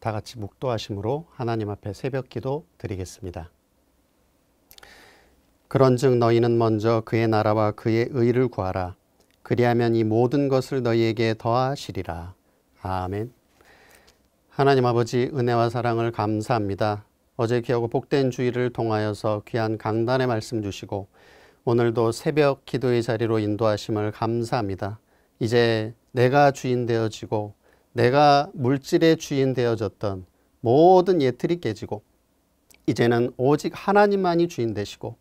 다 같이 묵도하심으로 하나님 앞에 새벽 기도 드리겠습니다. 그런즉 너희는 먼저 그의 나라와 그의 의를 구하라. 그리하면 이 모든 것을 너희에게 더하시리라. 아멘. 하나님 아버지 은혜와 사랑을 감사합니다. 어제 귀하 복된 주일을 통하여서 귀한 강단의 말씀 주시고 오늘도 새벽 기도의 자리로 인도하심을 감사합니다. 이제 내가 주인 되어지고 내가 물질의 주인 되어졌던 모든 예틀이 깨지고 이제는 오직 하나님만이 주인 되시고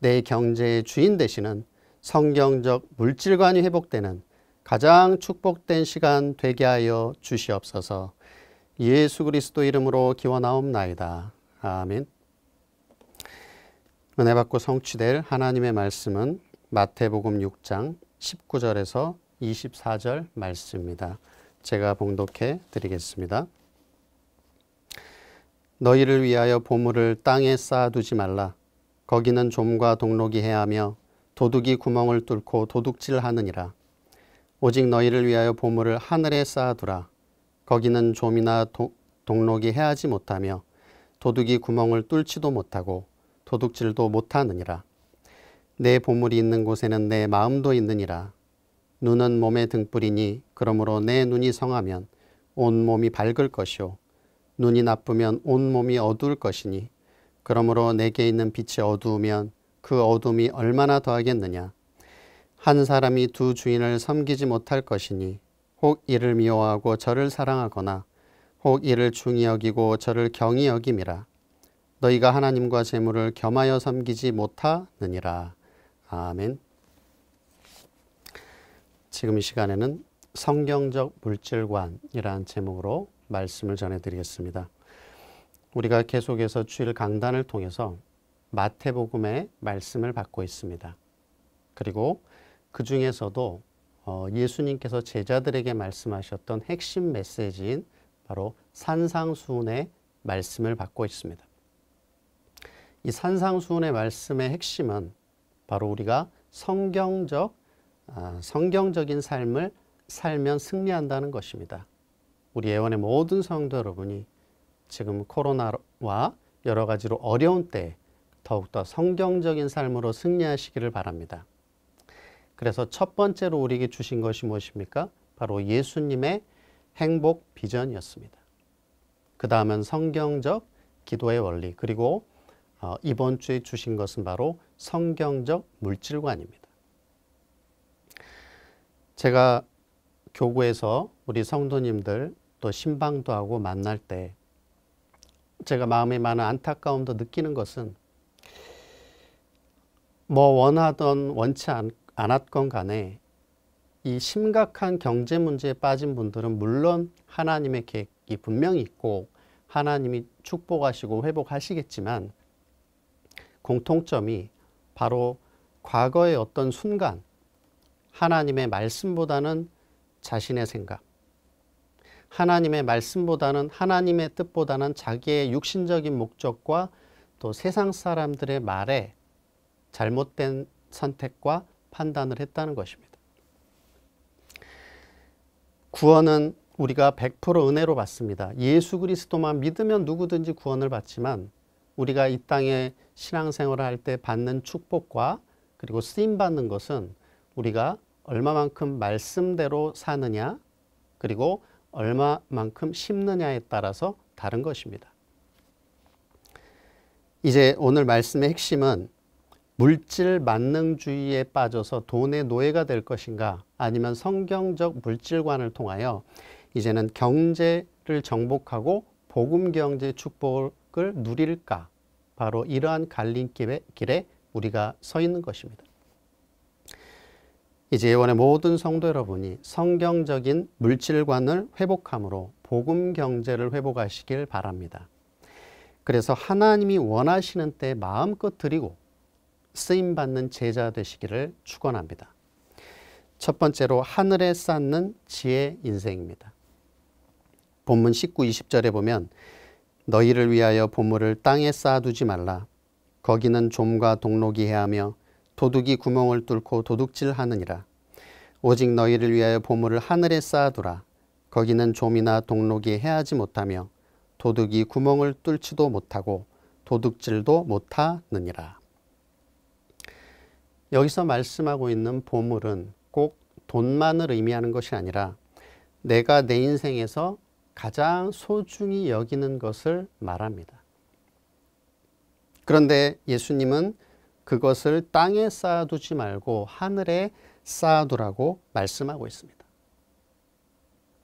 내 경제의 주인 되시는 성경적 물질관이 회복되는 가장 축복된 시간 되게 하여 주시옵소서 예수 그리스도 이름으로 기원하옵나이다. 아멘 은혜 받고 성취될 하나님의 말씀은 마태복음 6장 19절에서 24절 말씀입니다. 제가 봉독해 드리겠습니다. 너희를 위하여 보물을 땅에 쌓아두지 말라. 거기는 좀과 동록이 해하며 도둑이 구멍을 뚫고 도둑질하느니라. 오직 너희를 위하여 보물을 하늘에 쌓아두라. 거기는 좀이나 도, 동록이 해하지 못하며 도둑이 구멍을 뚫지도 못하고 도둑질도 못하느니라. 내 보물이 있는 곳에는 내 마음도 있느니라. 눈은 몸의 등불이니 그러므로 내 눈이 성하면 온 몸이 밝을 것이요 눈이 나쁘면 온 몸이 어두울 것이니 그러므로 내게 있는 빛이 어두우면 그 어둠이 얼마나 더하겠느냐 한 사람이 두 주인을 섬기지 못할 것이니 혹 이를 미워하고 저를 사랑하거나 혹 이를 중히 여기고 저를 경히 여김이라 너희가 하나님과 재물을 겸하여 섬기지 못하느니라 아멘 지금 이 시간에는 성경적 물질관이라는 제목으로 말씀을 전해드리겠습니다. 우리가 계속해서 주일 강단을 통해서 마태복음의 말씀을 받고 있습니다. 그리고 그 중에서도 어, 예수님께서 제자들에게 말씀하셨던 핵심 메시지인 바로 산상수훈의 말씀을 받고 있습니다. 이 산상수훈의 말씀의 핵심은 바로 우리가 성경적 아, 성경적인 삶을 살면 승리한다는 것입니다. 우리 예원의 모든 성도 여러분이 지금 코로나와 여러 가지로 어려운 때 더욱더 성경적인 삶으로 승리하시기를 바랍니다. 그래서 첫 번째로 우리에게 주신 것이 무엇입니까? 바로 예수님의 행복 비전이었습니다. 그 다음은 성경적 기도의 원리 그리고 어, 이번 주에 주신 것은 바로 성경적 물질관입니다. 제가 교구에서 우리 성도님들 또 신방도 하고 만날 때 제가 마음에 많은 안타까움도 느끼는 것은 뭐 원하던 원치 않, 않았건 간에 이 심각한 경제 문제에 빠진 분들은 물론 하나님의 계획이 분명히 있고 하나님이 축복하시고 회복하시겠지만 공통점이 바로 과거의 어떤 순간 하나님의 말씀보다는 자신의 생각, 하나님의 말씀보다는 하나님의 뜻보다는 자기의 육신적인 목적과 또 세상 사람들의 말에 잘못된 선택과 판단을 했다는 것입니다. 구원은 우리가 100% 은혜로 받습니다. 예수 그리스도만 믿으면 누구든지 구원을 받지만 우리가 이 땅에 신앙생활을 할 때 받는 축복과 그리고 쓰임 받는 것은 우리가 얼마만큼 말씀대로 사느냐 그리고 얼마만큼 심느냐에 따라서 다른 것입니다. 이제 오늘 말씀의 핵심은 물질 만능주의에 빠져서 돈의 노예가 될 것인가 아니면 성경적 물질관을 통하여 이제는 경제를 정복하고 복음 경제 축복을 누릴까 바로 이러한 갈림길에 우리가 서 있는 것입니다. 이제 예원의 모든 성도 여러분이 성경적인 물질관을 회복함으로 복음 경제를 회복하시길 바랍니다. 그래서 하나님이 원하시는 때 마음껏 드리고 쓰임 받는 제자 되시기를 축원합니다. 첫 번째로 하늘에 쌓는 지혜 인생입니다. 본문 19, 20절에 보면 너희를 위하여 보물을 땅에 쌓아두지 말라. 거기는 좀과 동록이 해하며 도둑이 구멍을 뚫고 도둑질하느니라. 오직 너희를 위하여 보물을 하늘에 쌓아두라. 거기는 좀이나 동록이 해하지 못하며 도둑이 구멍을 뚫지도 못하고 도둑질도 못하느니라. 여기서 말씀하고 있는 보물은 꼭 돈만을 의미하는 것이 아니라 내가 내 인생에서 가장 소중히 여기는 것을 말합니다. 그런데 예수님은 그것을 땅에 쌓아두지 말고 하늘에 쌓아두라고 말씀하고 있습니다.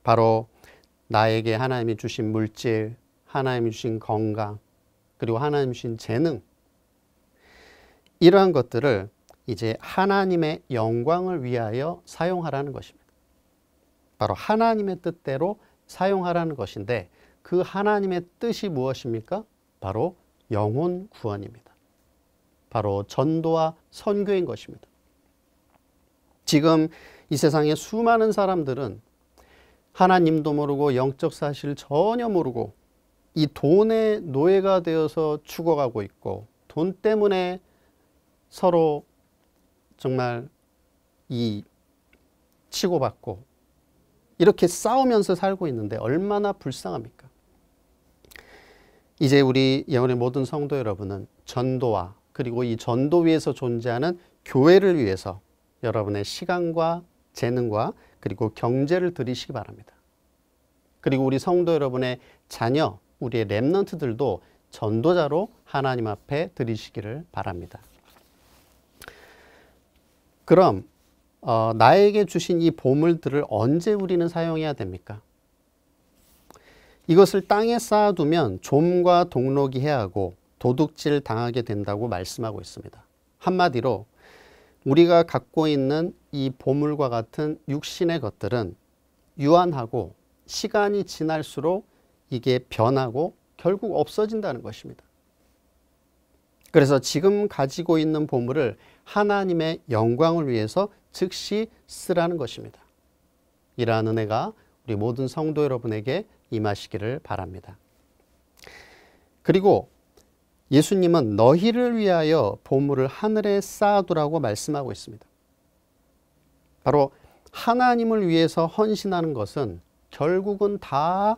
바로 나에게 하나님이 주신 물질, 하나님이 주신 건강, 그리고 하나님이 주신 재능, 이러한 것들을 이제 하나님의 영광을 위하여 사용하라는 것입니다. 바로 하나님의 뜻대로 사용하라는 것인데 그 하나님의 뜻이 무엇입니까? 바로 영혼 구원입니다. 바로 전도와 선교인 것입니다. 지금 이 세상에 수많은 사람들은 하나님도 모르고 영적 사실 전혀 모르고 이 돈의 노예가 되어서 죽어가고 있고 돈 때문에 서로 정말 이 치고받고 이렇게 싸우면서 살고 있는데 얼마나 불쌍합니까? 이제 우리 예원의 모든 성도 여러분은 전도와 그리고 이 전도 위에서 존재하는 교회를 위해서 여러분의 시간과 재능과 그리고 경제를 들이시기 바랍니다. 그리고 우리 성도 여러분의 자녀, 우리의 랩런트들도 전도자로 하나님 앞에 드리시기를 바랍니다. 그럼 어, 나에게 주신 이 보물들을 언제 우리는 사용해야 됩니까? 이것을 땅에 쌓아두면 좀과 동록이 해하고 도둑질 당하게 된다고 말씀하고 있습니다. 한마디로 우리가 갖고 있는 이 보물과 같은 육신의 것들은 유한하고 시간이 지날수록 이게 변하고 결국 없어진다는 것입니다. 그래서 지금 가지고 있는 보물을 하나님의 영광을 위해서 즉시 쓰라는 것입니다. 이러한 은혜가 우리 모든 성도 여러분에게 임하시기를 바랍니다. 그리고 예수님은 너희를 위하여 보물을 하늘에 쌓아두라고 말씀하고 있습니다. 바로 하나님을 위해서 헌신하는 것은 결국은 다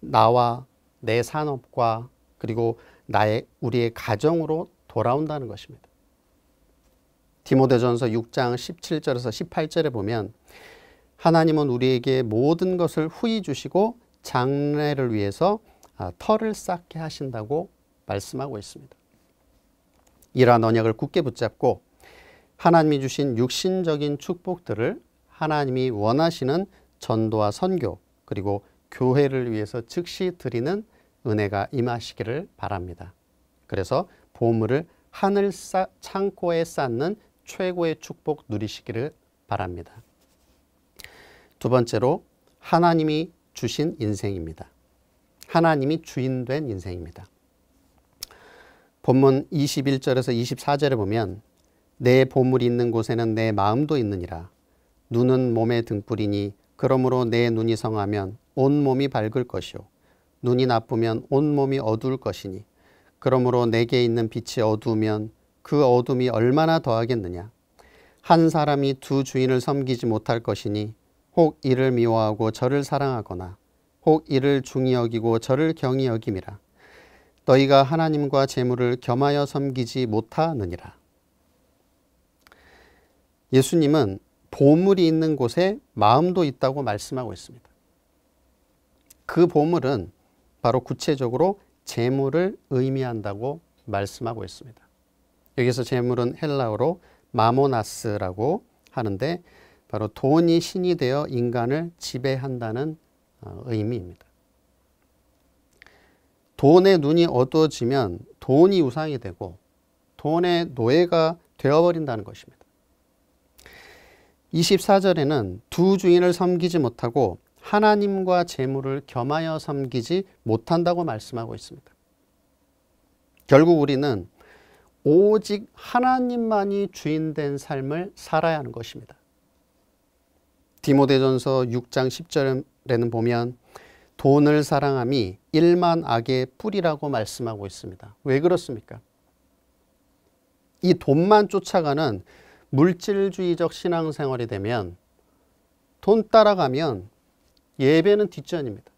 나와 내 산업과 그리고 나의 우리의 가정으로 돌아온다는 것입니다. 디모데전서 6장 17절에서 18절에 보면 하나님은 우리에게 모든 것을 후히 주시고 장래를 위해서 아, 털을 쌓게 하신다고 말씀하고 있습니다. 이러한 언약을 굳게 붙잡고 하나님이 주신 육신적인 축복들을 하나님이 원하시는 전도와 선교 그리고 교회를 위해서 즉시 드리는 은혜가 임하시기를 바랍니다. 그래서 보물을 하늘 창고에 쌓는 최고의 축복 누리시기를 바랍니다. 두 번째로 하나님이 주신 인생입니다. 하나님이 주인 된 인생입니다. 본문 21절에서 24절에 보면 내 보물이 있는 곳에는 내 마음도 있느니라. 눈은 몸의 등불이니 그러므로 내 눈이 성하면 온 몸이 밝을 것이요 눈이 나쁘면 온 몸이 어두울 것이니 그러므로 내게 있는 빛이 어두우면 그 어둠이 얼마나 더하겠느냐. 한 사람이 두 주인을 섬기지 못할 것이니 혹 이를 미워하고 저를 사랑하거나 혹 이를 중히 여기고 저를 경히 여김이라. 너희가 하나님과 재물을 겸하여 섬기지 못하느니라. 예수님은 보물이 있는 곳에 마음도 있다고 말씀하고 있습니다. 그 보물은 바로 구체적으로 재물을 의미한다고 말씀하고 있습니다. 여기서 재물은 헬라어로 마모나스라고 하는데 바로 돈이 신이 되어 인간을 지배한다는 어, 의미입니다. 돈의 눈이 어두워지면 돈이 우상이 되고 돈의 노예가 되어버린다는 것입니다. 24절에는 두 주인을 섬기지 못하고 하나님과 재물을 겸하여 섬기지 못한다고 말씀하고 있습니다. 결국 우리는 오직 하나님만이 주인된 삶을 살아야 하는 것입니다. 디모데전서 6장 10절에는 보면 돈을 사랑함이 일만 악의 뿌리라고 말씀하고 있습니다. 왜 그렇습니까? 이 돈만 쫓아가는 물질주의적 신앙생활이 되면 돈 따라가면 예배는 뒷전입니다.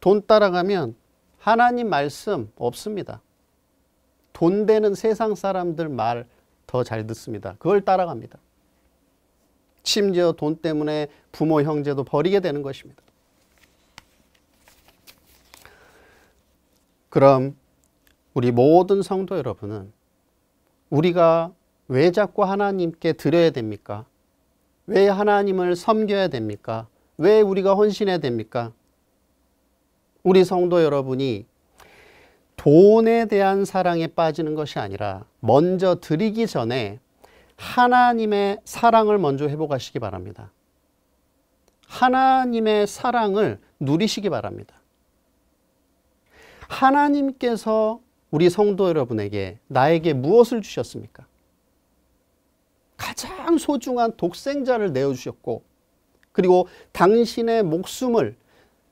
돈 따라가면 하나님 말씀 없습니다. 돈 되는 세상 사람들 말 더 잘 듣습니다. 그걸 따라갑니다. 심지어 돈 때문에 부모 형제도 버리게 되는 것입니다. 그럼 우리 모든 성도 여러분은 우리가 왜 자꾸 하나님께 드려야 됩니까? 왜 하나님을 섬겨야 됩니까? 왜 우리가 헌신해야 됩니까? 우리 성도 여러분이 돈에 대한 사랑에 빠지는 것이 아니라 먼저 드리기 전에 하나님의 사랑을 먼저 회복하시기 바랍니다. 하나님의 사랑을 누리시기 바랍니다. 하나님께서 우리 성도 여러분에게 나에게 무엇을 주셨습니까? 가장 소중한 독생자를 내어주셨고 그리고 당신의 목숨을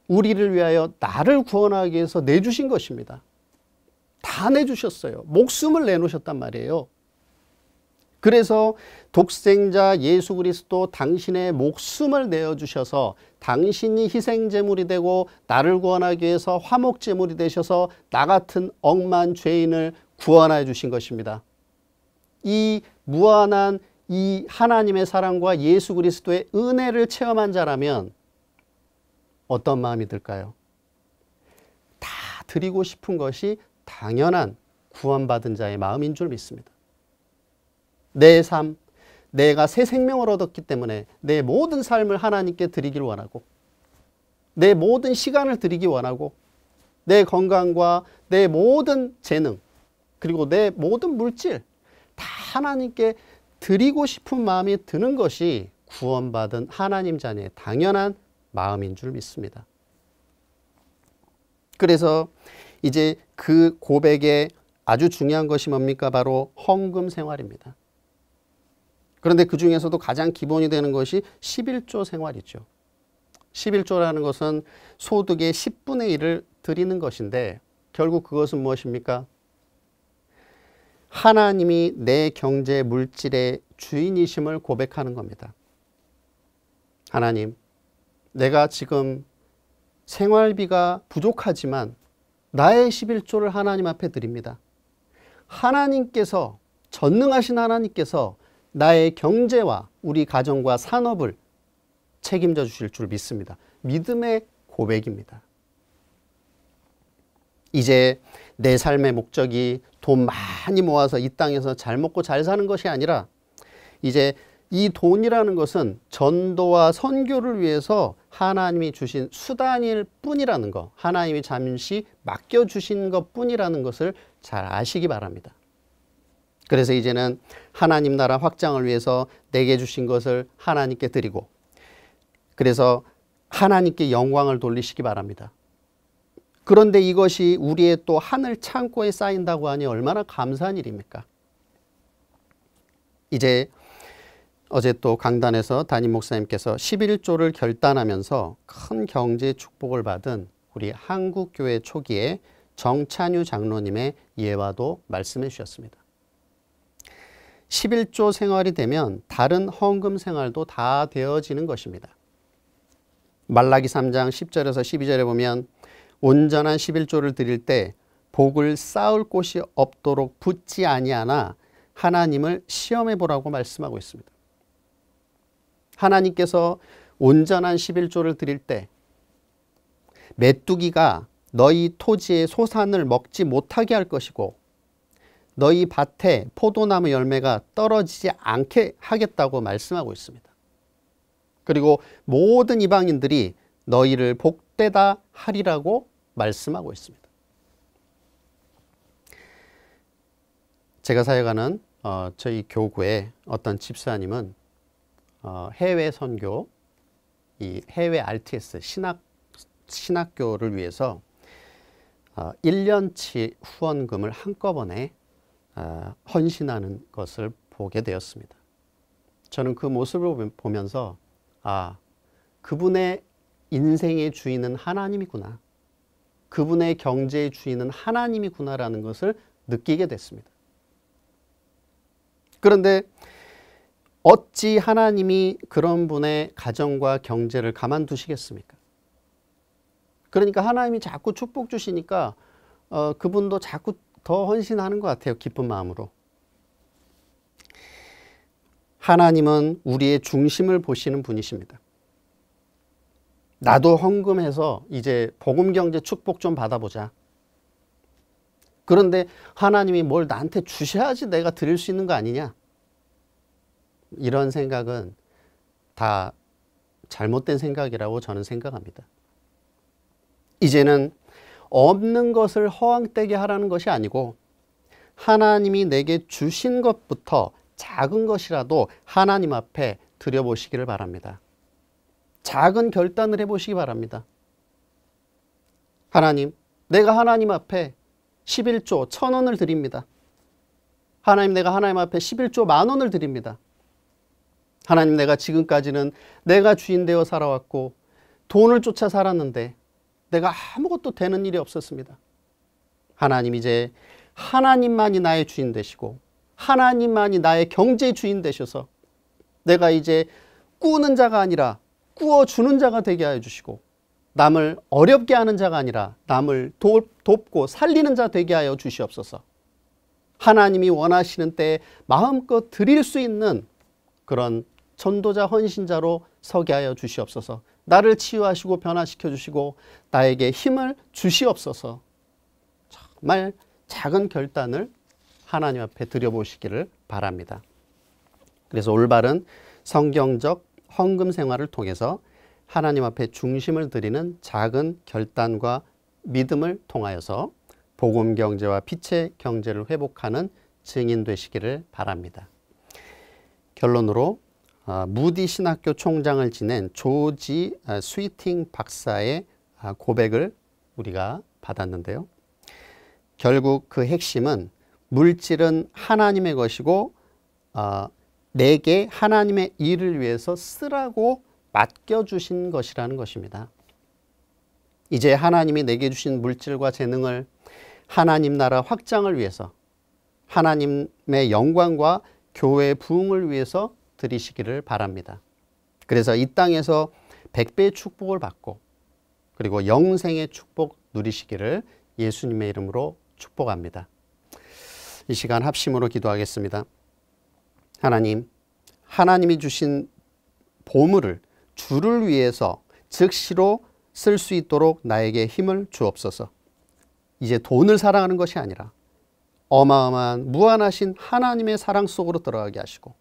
우리를 위하여 나를 구원하기 위해서 내주신 것입니다. 다 내주셨어요. 목숨을 내놓으셨단 말이에요. 그래서 독생자 예수 그리스도 당신의 목숨을 내어주셔서 당신이 희생제물이 되고 나를 구원하기 위해서 화목제물이 되셔서 나 같은 억만 죄인을 구원하여 주신 것입니다. 이 무한한 이 하나님의 사랑과 예수 그리스도의 은혜를 체험한 자라면 어떤 마음이 들까요? 다 드리고 싶은 것이 당연한 구원받은 자의 마음인 줄 믿습니다. 내 삶, 내가 새 생명을 얻었기 때문에 내 모든 삶을 하나님께 드리길 원하고 내 모든 시간을 드리기 원하고 내 건강과 내 모든 재능 그리고 내 모든 물질 다 하나님께 드리고 싶은 마음이 드는 것이 구원받은 하나님 자녀의 당연한 마음인 줄 믿습니다. 그래서 이제 그 고백에 아주 중요한 것이 뭡니까? 바로 헌금 생활입니다. 그런데 그 중에서도 가장 기본이 되는 것이 11조 생활이죠. 11조라는 것은 소득의 10분의 1을 드리는 것인데 결국 그것은 무엇입니까? 하나님이 내 경제 물질의 주인이심을 고백하는 겁니다. 하나님, 내가 지금 생활비가 부족하지만 나의 11조를 하나님 앞에 드립니다. 하나님께서 전능하신 하나님께서 나의 경제와 우리 가정과 산업을 책임져 주실 줄 믿습니다. 믿음의 고백입니다. 이제 내 삶의 목적이 돈 많이 모아서 이 땅에서 잘 먹고 잘 사는 것이 아니라 이제 이 돈이라는 것은 전도와 선교를 위해서 하나님이 주신 수단일 뿐이라는 것, 하나님이 잠시 맡겨주신 것 뿐이라는 것을 잘 아시기 바랍니다. 그래서 이제는 하나님 나라 확장을 위해서 내게 주신 것을 하나님께 드리고 그래서 하나님께 영광을 돌리시기 바랍니다. 그런데 이것이 우리의 또 하늘 창고에 쌓인다고 하니 얼마나 감사한 일입니까? 이제 어제 또 강단에서 담임 목사님께서 11조를 결단하면서 큰 경제 축복을 받은 우리 한국교회 초기에 정찬유 장로님의 예화도 말씀해 주셨습니다. 11조 생활이 되면 다른 헌금 생활도 다 되어지는 것입니다. 말라기 3장 10절에서 12절에 보면 온전한 11조를 드릴 때 복을 쌓을 곳이 없도록 붙지 아니하나 하나님을 시험해 보라고 말씀하고 있습니다. 하나님께서 온전한 11조를 드릴 때 메뚜기가 너희 토지의 소산을 먹지 못하게 할 것이고 너희 밭에 포도나무 열매가 떨어지지 않게 하겠다고 말씀하고 있습니다. 그리고 모든 이방인들이 너희를 복되다 하리라고 말씀하고 있습니다. 제가 사역하는 어, 저희 교구의 어떤 집사님은 어, 해외 선교, 이 해외 RTS 신학 신학교를 위해서 어, 1년치 후원금을 한꺼번에 아, 헌신하는 것을 보게 되었습니다. 저는 그 모습을 보면서 아, 그분의 인생의 주인은 하나님이구나. 그분의 경제의 주인은 하나님이구나라는 것을 느끼게 됐습니다. 그런데 어찌 하나님이 그런 분의 가정과 경제를 가만두시겠습니까? 그러니까 하나님이 자꾸 축복 주시니까 어, 그분도 자꾸 더 헌신하는 것 같아요. 기쁜 마음으로. 하나님은 우리의 중심을 보시는 분이십니다. 나도 헌금해서 이제 복음경제 축복 좀 받아보자. 그런데 하나님이 뭘 나한테 주셔야지 내가 드릴 수 있는 거 아니냐? 이런 생각은 다 잘못된 생각이라고 저는 생각합니다. 이제는 없는 것을 허황되게 하라는 것이 아니고 하나님이 내게 주신 것부터 작은 것이라도 하나님 앞에 드려보시기를 바랍니다. 작은 결단을 해보시기 바랍니다. 하나님, 내가 하나님 앞에 11조 천 원을 드립니다. 하나님, 내가 하나님 앞에 11조 만 원을 드립니다. 하나님, 내가 지금까지는 내가 주인 되어 살아왔고 돈을 쫓아 살았는데 내가 아무것도 되는 일이 없었습니다. 하나님 이제 하나님만이 나의 주인 되시고 하나님만이 나의 경제 주인 되셔서 내가 이제 꾸는 자가 아니라 꾸어주는 자가 되게 하 주시고 남을 어렵게 하는 자가 아니라 남을 돕, 고 살리는 자 되게 하여 주시옵소서. 하나님이 원하시는 때 마음껏 드릴 수 있는 그런 전도자 헌신자로 서게 하여 주시옵소서. 나를 치유하시고 변화시켜 주시고 나에게 힘을 주시옵소서 정말 작은 결단을 하나님 앞에 드려보시기를 바랍니다. 그래서 올바른 성경적 헌금 생활을 통해서 하나님 앞에 중심을 드리는 작은 결단과 믿음을 통하여서 복음 경제와 빛의 경제를 회복하는 증인 되시기를 바랍니다. 결론으로 아, 무디 신학교 총장을 지낸 조지 아, 스위팅 박사의 아, 고백을 우리가 받았는데요. 결국 그 핵심은 물질은 하나님의 것이고 내게 하나님의 일을 위해서 쓰라고 맡겨주신 것이라는 것입니다. 이제 하나님이 내게 주신 물질과 재능을 하나님 나라 확장을 위해서 하나님의 영광과 교회의 부흥을 위해서 받아시기를 바랍니다. 그래서 이 땅에서 백배의 축복을 받고 그리고 영생의 축복 누리시기를 예수님의 이름으로 축복합니다. 이 시간 합심으로 기도하겠습니다. 하나님, 하나님이 주신 보물을 주를 위해서 즉시로 쓸 수 있도록 나에게 힘을 주옵소서. 이제 돈을 사랑하는 것이 아니라 어마어마한 무한하신 하나님의 사랑 속으로 들어가게 하시고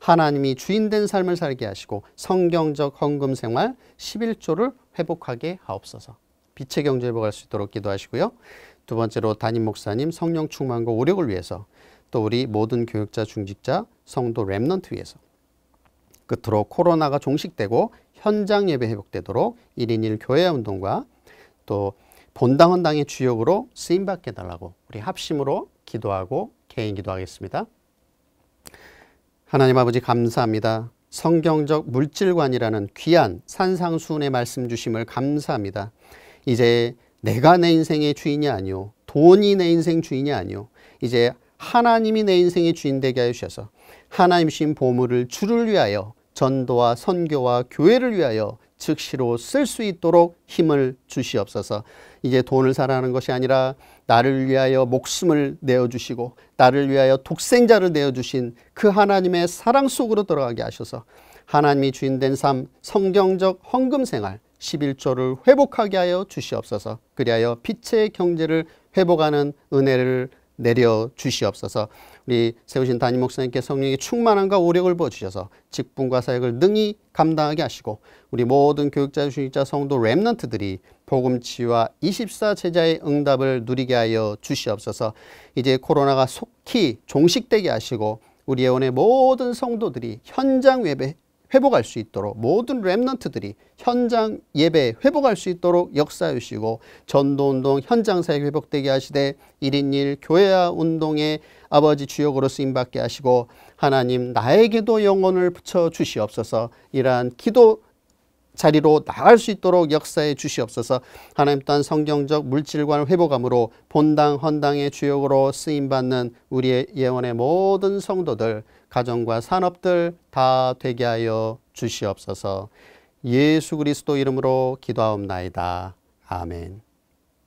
하나님이 주인된 삶을 살게 하시고 성경적 헌금 생활 11조를 회복하게 하옵소서. 빛의 경제를 복할 수 있도록 기도하시고요. 두 번째로 담임 목사님 성령 충만과 오력을 위해서 또 우리 모든 교육자 중직자 성도 랩넌트 위해서 끝으로 코로나가 종식되고 현장 예배 회복되도록 1인 1 교회 운동과 또 본당 헌당의 주역으로 쓰임받게 달라고 우리 합심으로 기도하고 개인 기도하겠습니다. 하나님 아버지 감사합니다. 성경적 물질관이라는 귀한 산상수훈의 말씀 주심을 감사합니다. 이제 내가 내 인생의 주인이 아니요 돈이 내 인생 주인이 아니요 이제 하나님이 내 인생의 주인 되게 하셔서 하나님신 보물을 주를 위하여 전도와 선교와 교회를 위하여 즉시로 쓸 수 있도록 힘을 주시옵소서. 이제 돈을 사라는 것이 아니라 나를 위하여 목숨을 내어주시고 나를 위하여 독생자를 내어주신 그 하나님의 사랑 속으로 들어가게 하셔서 하나님이 주인된 삶, 성경적 헌금 생활, 11조를 회복하게 하여 주시옵소서. 그리하여 빛의 경제를 회복하는 은혜를 내려 주시옵소서. 우리 세우신 담임 목사님께 성령의 충만함과 오력을 부어주셔서 직분과 사역을 능히 감당하게 하시고 우리 모든 교육자, 주직자, 성도 랩런트들이 복음치와 24제자의 응답을 누리게 하여 주시옵소서 이제 코로나가 속히 종식되게 하시고 우리 예원의 모든 성도들이 현장 외배, 회복할 수 있도록 모든 랩런트들이 현장 예배 회복할 수 있도록 역사하시고 전도운동 현장사역 회복되게 하시되 1인 1 교회와 운동의 아버지 주역으로 쓰임받게 하시고 하나님 나에게도 영혼을 붙여주시옵소서 이러한 기도 자리로 나갈 수 있도록 역사해 주시옵소서 하나님 또한 성경적 물질관 회복함으로 본당 헌당의 주역으로 쓰임받는 우리의 예원의 모든 성도들 가정과 산업들 다 되게 하여 주시옵소서. 예수 그리스도 이름으로 기도하옵나이다. 아멘.